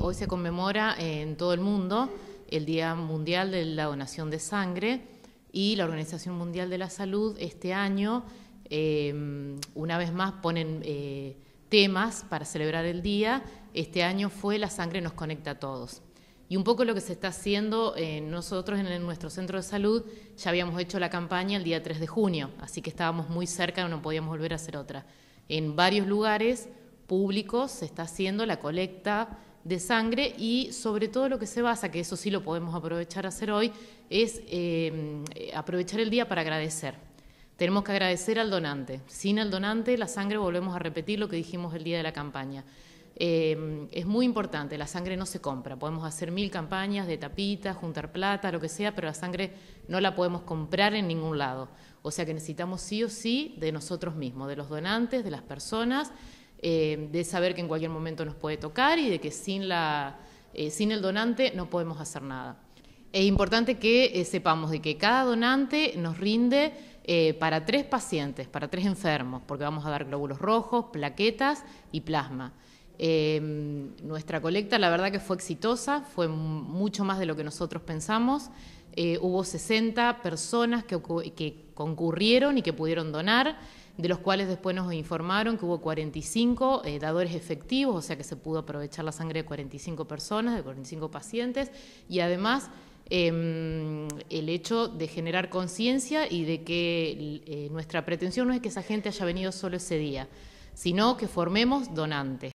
Hoy se conmemora eh, en todo el mundo el Día Mundial de la Donación de Sangre y la Organización Mundial de la Salud este año, em, una vez más, ponen eh, temas para celebrar el día. Este año fue La sangre nos conecta a todos. Y un poco lo que se está haciendo eh, nosotros en, en nuestro centro de salud, ya habíamos hecho la campaña el día 3 de junio, así que estábamos muy cerca, no podíamos volver a hacer otra. En varios lugares públicos se está haciendo la colecta de sangre y sobre todo lo que se basa, que eso sí lo podemos aprovechar a hacer hoy, es eh, aprovechar el día para agradecer. Tenemos que agradecer al donante. Sin el donante, la sangre, volvemos a repetir lo que dijimos el día de la campaña. Eh, es muy importante, la sangre no se compra. Podemos hacer mil campañas de tapitas, juntar plata, lo que sea, pero la sangre no la podemos comprar en ningún lado. O sea que necesitamos sí o sí de nosotros mismos, de los donantes, de las personas eh, de saber que en cualquier momento nos puede tocar y de que sin, eh, sin el donante no podemos hacer nada. Es importante que eh, sepamos de que cada donante nos rinde para tres pacientes, para tres enfermos, porque vamos a dar glóbulos rojos, plaquetas y plasma. Em, nuestra colecta la verdad que fue exitosa, fue mucho más de lo que nosotros pensamos. hubo 60 personas que, que concurrieron y que pudieron donar de los cuales después nos informaron que hubo 45 eh, dadores efectivos, o sea que se pudo aprovechar la sangre de 45 personas, de 45 pacientes, y además em, el hecho de generar conciencia y de que eh, nuestra pretensión no es que esa gente haya venido solo ese día, sino que formemos donantes.